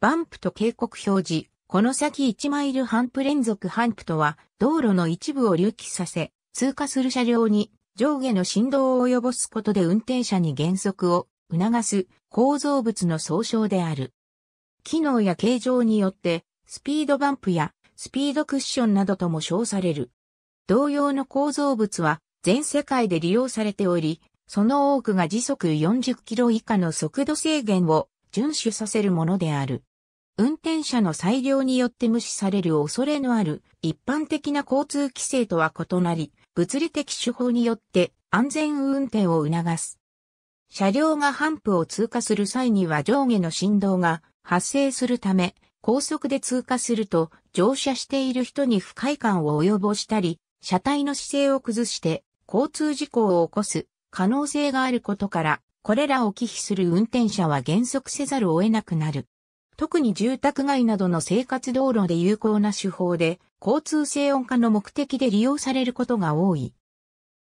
バンプと警告表示、この先1マイル半プ連続ハンプとは、道路の一部を隆起させ、通過する車両に上下の振動を及ぼすことで運転者に減速を促す構造物の総称である。機能や形状によって、スピードバンプやスピードクッションなどとも称される。同様の構造物は全世界で利用されており、その多くが時速40キロ以下の速度制限を遵守させるものである。運転者の裁量によって無視される恐れのある一般的な交通規制とは異なり、物理的手法によって安全運転を促す。車両がハンプを通過する際には上下の振動が発生するため、高速で通過すると乗車している人に不快感を及ぼしたり、車体の姿勢を崩して交通事故を起こす可能性があることから、これらを忌避する運転者は減速せざるを得なくなる。特に住宅街などの生活道路で有効な手法で、交通静音化の目的で利用されることが多い。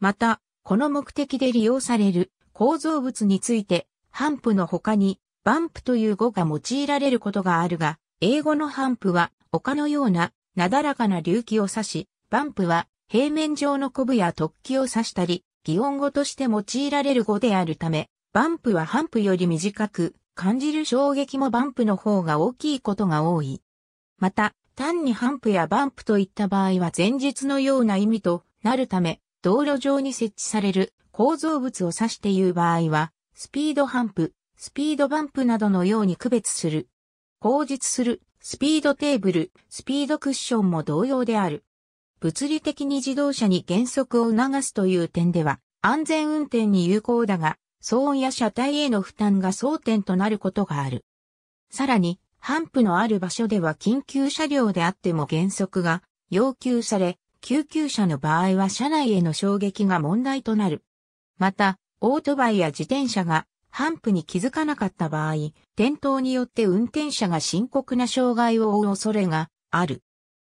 また、この目的で利用される構造物について、ハンプの他に、バンプという語が用いられることがあるが、英語のハンプは丘のようななだらかな隆起を指し、バンプは平面上のコブや突起を指したり、擬音語として用いられる語であるため、バンプはハンプより短く、感じる衝撃もバンプの方が大きいことが多い。また、単にハンプやバンプといった場合は前日のような意味となるため、道路上に設置される構造物を指して言う場合は、スピードハンプ、スピードバンプなどのように区別する。工実する、スピードテーブル、スピードクッションも同様である。物理的に自動車に減速を促すという点では、安全運転に有効だが、騒音や車体への負担が争点となることがある。さらに、ハ布のある場所では緊急車両であっても原則が要求され、救急車の場合は車内への衝撃が問題となる。また、オートバイや自転車がハ布に気づかなかった場合、転倒によって運転者が深刻な障害を負う恐れがある。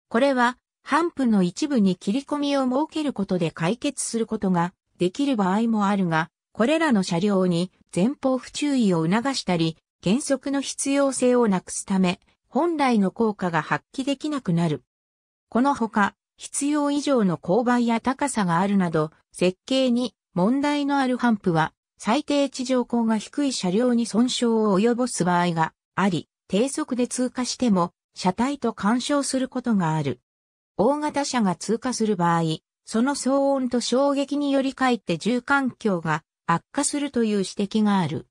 これは、ハ布の一部に切り込みを設けることで解決することができる場合もあるが、これらの車両に前方不注意を促したり、減速の必要性をなくすため、本来の効果が発揮できなくなる。このほか、必要以上の勾配や高さがあるなど、設計に問題のあるハンプは、最低地上高が低い車両に損傷を及ぼす場合があり、低速で通過しても、車体と干渉することがある。大型車が通過する場合、その騒音と衝撃によりかえって住環境が悪化するという指摘がある。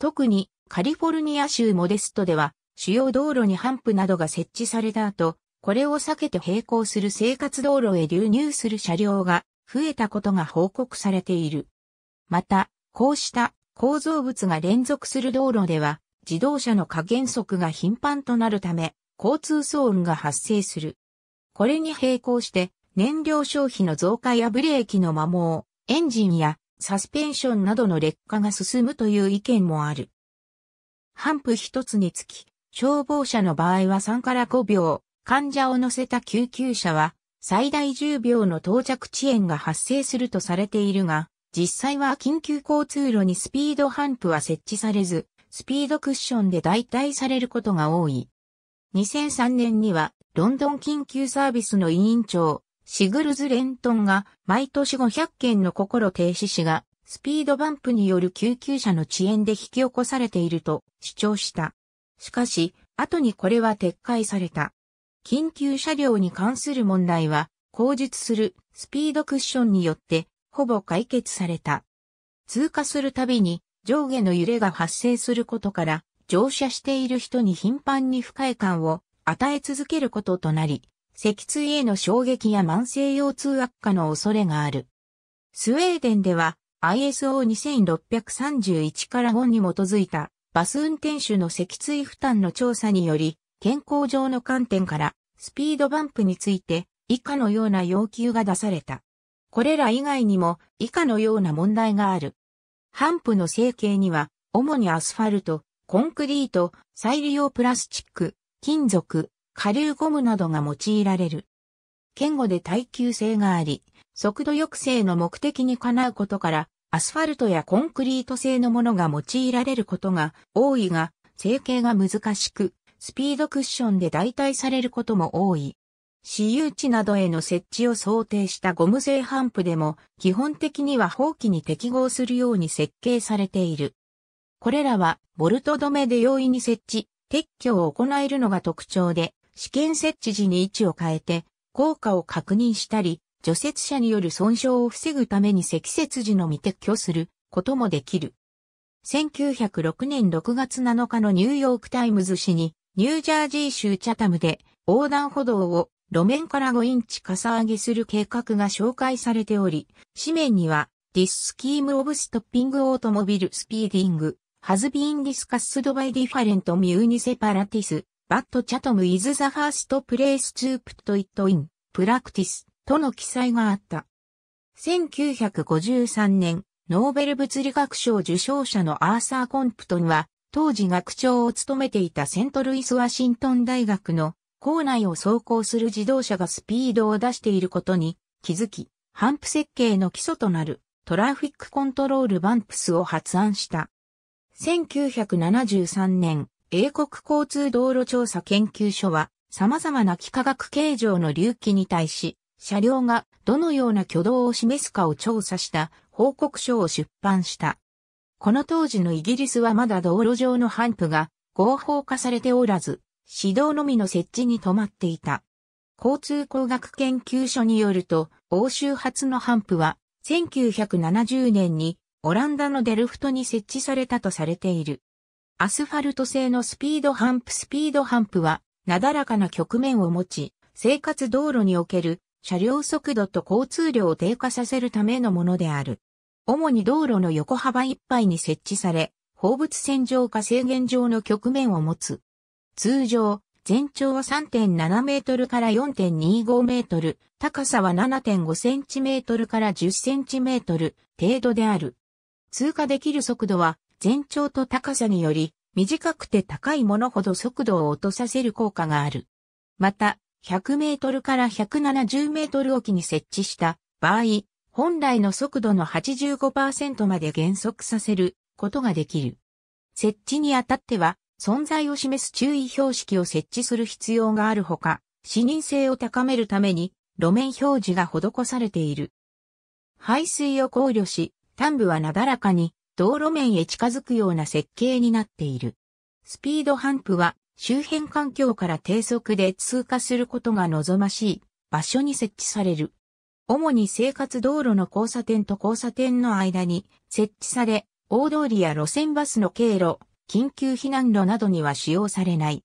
特にカリフォルニア州モデストでは主要道路にハンプなどが設置された後、これを避けて並行する生活道路へ流入する車両が増えたことが報告されている。また、こうした構造物が連続する道路では自動車の加減速が頻繁となるため交通騒音が発生する。これに並行して燃料消費の増加やブレーキの摩耗、エンジンやサスペンションなどの劣化が進むという意見もある。ハンプ一つにつき、消防車の場合は3から5秒、患者を乗せた救急車は最大10秒の到着遅延が発生するとされているが、実際は緊急交通路にスピードハンプは設置されず、スピードクッションで代替されることが多い。2003年にはロンドン緊急サービスの委員長、シグルズ・レントンが毎年500件の心停止死がスピードバンプによる救急車の遅延で引き起こされていると主張した。しかし、後にこれは撤回された。緊急車両に関する問題は、口述するスピードクッションによって、ほぼ解決された。通過するたびに上下の揺れが発生することから、乗車している人に頻繁に不快感を与え続けることとなり、脊椎への衝撃や慢性腰痛悪化の恐れがある。スウェーデンでは ISO2631 から5に基づいたバス運転手の脊椎負担の調査により健康上の観点からスピードバンプについて以下のような要求が出された。これら以外にも以下のような問題がある。ハンプの成形には主にアスファルト、コンクリート、再利用プラスチック、金属、下流ゴムなどが用いられる。堅固で耐久性があり、速度抑制の目的にかなうことから、アスファルトやコンクリート製のものが用いられることが多いが、成形が難しく、スピードクッションで代替されることも多い。私有地などへの設置を想定したゴム製ハンプでも、基本的には法規に適合するように設計されている。これらは、ボルト止めで容易に設置、撤去を行えるのが特徴で、試験設置時に位置を変えて、効果を確認したり、除雪車による損傷を防ぐために積雪時のみ撤去することもできる。1906年6月7日のニューヨークタイムズ紙に、ニュージャージー州チャタムで横断歩道を路面から5インチかさ上げする計画が紹介されており、紙面には、This scheme of stopping automobile speeding has been discussed by different municipalities バットチャトムイズザファーストプレイスツープトイットイン、プラクティス、との記載があった。1953年、ノーベル物理学賞受賞者のアーサー・コンプトンは、当時学長を務めていたセントルイス・ワシントン大学の校内を走行する自動車がスピードを出していることに気づき、ハンプ設計の基礎となるトラフィックコントロールバンプスを発案した。1973年、英国交通道路調査研究所は、様々な幾何学形状の隆起に対し、車両がどのような挙動を示すかを調査した報告書を出版した。この当時のイギリスはまだ道路上のハンプが合法化されておらず、指導のみの設置に止まっていた。交通工学研究所によると、欧州発のハンプは1970年にオランダのデルフトに設置されたとされている。アスファルト製のスピードハンプスピードハンプは、なだらかな局面を持ち、生活道路における車両速度と交通量を低下させるためのものである。主に道路の横幅いっぱいに設置され、放物線上か制限上の局面を持つ。通常、全長は3.7メートルから4.25メートル、高さは7.5センチメートルから10センチメートル程度である。通過できる速度は全長と高さにより、短くて高いものほど速度を落とさせる効果がある。また、100メートルから170メートルおきに設置した場合、本来の速度の85%まで減速させることができる。設置にあたっては、存在を示す注意標識を設置する必要があるほか、視認性を高めるために路面表示が施されている。排水を考慮し、端部はなだらかに道路面へ近づくような設計になっている。スピードハンプは周辺環境から低速で通過することが望ましい場所に設置される。主に生活道路の交差点と交差点の間に設置され、大通りや路線バスの経路、緊急避難路などには使用されない。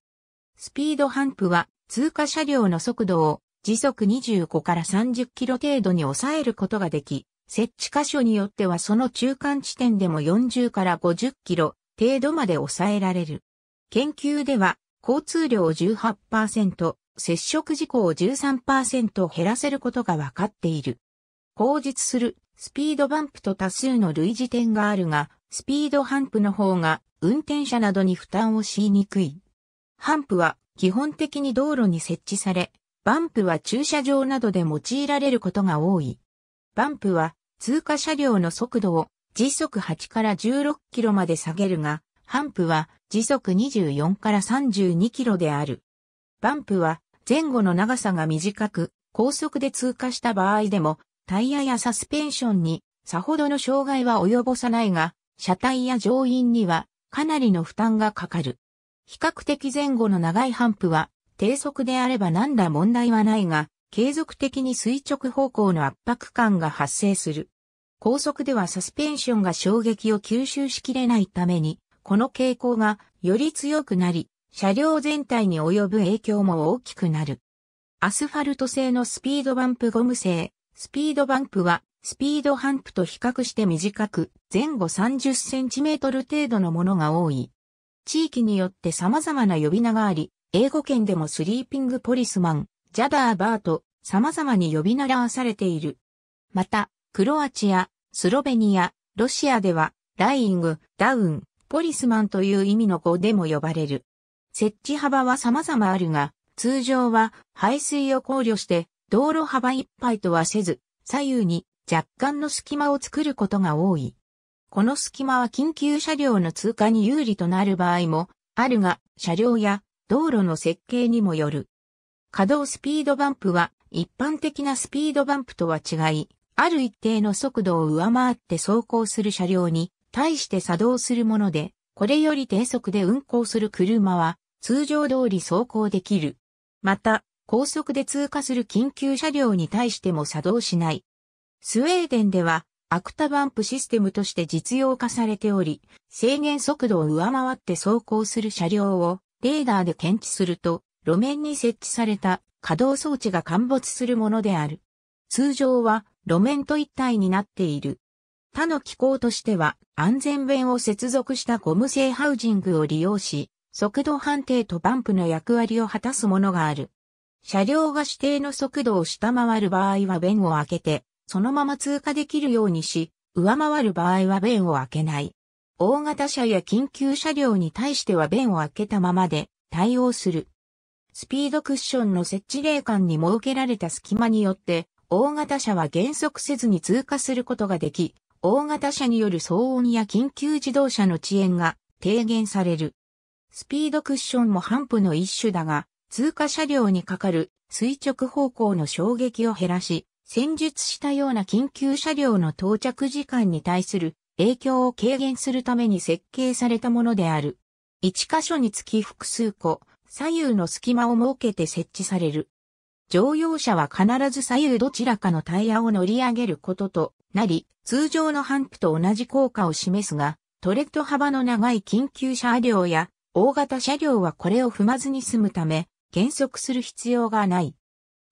スピードハンプは通過車両の速度を時速25から30キロ程度に抑えることができ、設置箇所によってはその中間地点でも40から50キロ程度まで抑えられる。研究では、交通量を18%、接触事故を13%減らせることが分かっている。口述するスピードバンプと多数の類似点があるが、スピードハンプの方が運転者などに負担を強いにくい。ハンプは基本的に道路に設置され、バンプは駐車場などで用いられることが多い。バンプは通過車両の速度を時速8から16キロまで下げるが、ハンプは時速24から32キロである。バンプは前後の長さが短く、高速で通過した場合でも、タイヤやサスペンションにさほどの障害は及ぼさないが、車体や乗員にはかなりの負担がかかる。比較的前後の長いハンプは低速であれば何ら問題はないが、継続的に垂直方向の圧迫感が発生する。高速ではサスペンションが衝撃を吸収しきれないために、この傾向がより強くなり、車両全体に及ぶ影響も大きくなる。アスファルト製のスピードバンプゴム製、スピードバンプはスピードハンプと比較して短く、前後30センチメートル程度のものが多い。地域によって様々な呼び名があり、英語圏でもスリーピングポリスマン、ジャダーバーと様々に呼び習わされている。また、クロアチア、スロベニア、ロシアでは、ライング、ダウン、ポリスマンという意味の語でも呼ばれる。設置幅は様々あるが、通常は排水を考慮して道路幅いっぱいとはせず、左右に若干の隙間を作ることが多い。この隙間は緊急車両の通過に有利となる場合もあるが、車両や道路の設計にもよる。稼働スピードバンプは一般的なスピードバンプとは違い、ある一定の速度を上回って走行する車両に対して作動するもので、これより低速で運行する車は通常通り走行できる。また、高速で通過する緊急車両に対しても作動しない。スウェーデンでは、アクタバンプシステムとして実用化されており、制限速度を上回って走行する車両をレーダーで検知すると、路面に設置された可動装置が陥没するものである。通常は路面と一体になっている。他の機構としては安全弁を接続したゴム製ハウジングを利用し、速度判定とバンプの役割を果たすものがある。車両が指定の速度を下回る場合は弁を開けて、そのまま通過できるようにし、上回る場合は弁を開けない。大型車や緊急車両に対しては弁を開けたままで対応する。スピードクッションの設置霊感に設けられた隙間によって、大型車は減速せずに通過することができ、大型車による騒音や緊急自動車の遅延が低減される。スピードクッションもハンプの一種だが、通過車両にかかる垂直方向の衝撃を減らし、戦術したような緊急車両の到着時間に対する影響を軽減するために設計されたものである。一箇所につき複数個、左右の隙間を設けて設置される。乗用車は必ず左右どちらかのタイヤを乗り上げることとなり、通常のハンプと同じ効果を示すが、トレッド幅の長い緊急車両や大型車両はこれを踏まずに済むため、減速する必要がない。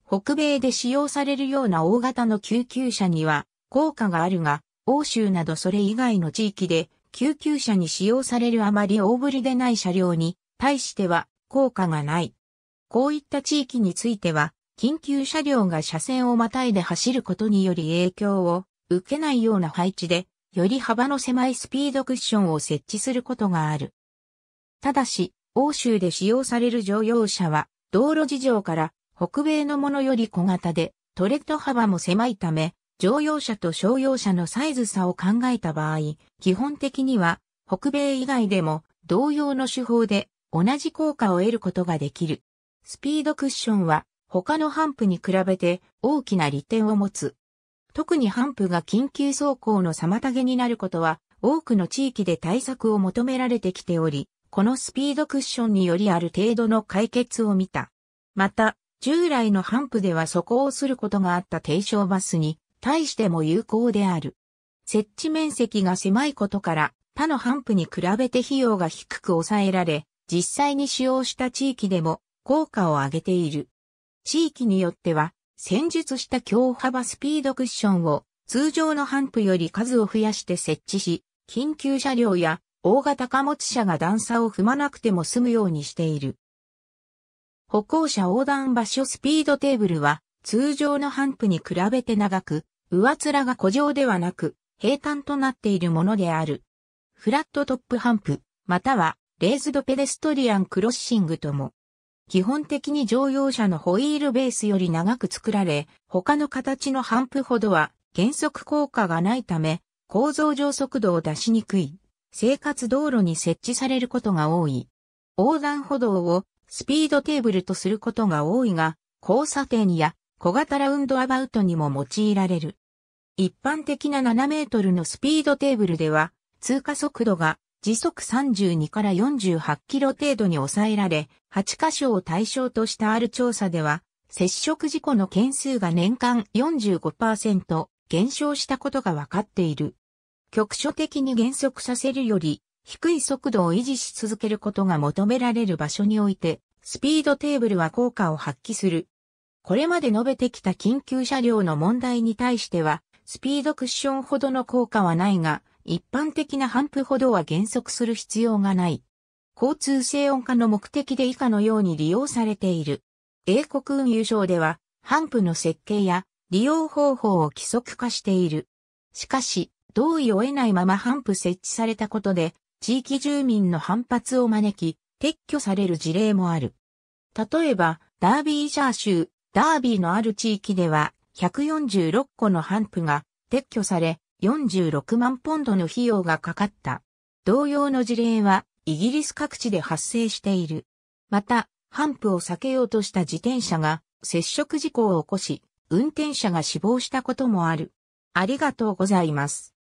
北米で使用されるような大型の救急車には効果があるが、欧州などそれ以外の地域で救急車に使用されるあまり大ぶりでない車両に対しては効果がない。こういった地域については、緊急車両が車線をまたいで走ることにより影響を受けないような配置で、より幅の狭いスピードクッションを設置することがある。ただし、欧州で使用される乗用車は、道路事情から北米のものより小型で、トレッド幅も狭いため、乗用車と商用車のサイズ差を考えた場合、基本的には北米以外でも同様の手法で同じ効果を得ることができる。スピードクッションは他のハンプに比べて大きな利点を持つ。特にハンプが緊急走行の妨げになることは多くの地域で対策を求められてきており、このスピードクッションによりある程度の解決を見た。また、従来のハンプではそこをすることがあった低床バスに対しても有効である。設置面積が狭いことから他のハンプに比べて費用が低く抑えられ、実際に使用した地域でも効果を上げている。地域によっては、戦術した強幅スピードクッションを通常のハンプより数を増やして設置し、緊急車両や大型貨物車が段差を踏まなくても済むようにしている。歩行者横断場所スピードテーブルは通常のハンプに比べて長く、上面が古城ではなく平坦となっているものである。フラットトップハンプ、またはレーズドペデストリアンクロッシングとも、基本的に乗用車のホイールベースより長く作られ、他の形のハンプほどは減速効果がないため、構造上速度を出しにくい、生活道路に設置されることが多い。横断歩道をスピードテーブルとすることが多いが、交差点や小型ラウンドアバウトにも用いられる。一般的な7メートルのスピードテーブルでは、通過速度が時速32から48キロ程度に抑えられ、8箇所を対象としたある調査では、接触事故の件数が年間45%減少したことが分かっている。局所的に減速させるより、低い速度を維持し続けることが求められる場所において、スピードテーブルは効果を発揮する。これまで述べてきた緊急車両の問題に対しては、スピードクッションほどの効果はないが、一般的な反復歩道は減速する必要がない。交通静音化の目的で以下のように利用されている。英国運輸省では、反復の設計や利用方法を規則化している。しかし、同意を得ないまま反復設置されたことで、地域住民の反発を招き、撤去される事例もある。例えば、ダービージャー州、ダービーのある地域では、146個のハンプが撤去され、46万ポンドの費用がかかった。同様の事例はイギリス各地で発生している。また、ハンプを避けようとした自転車が接触事故を起こし、運転者が死亡したこともある。ありがとうございます。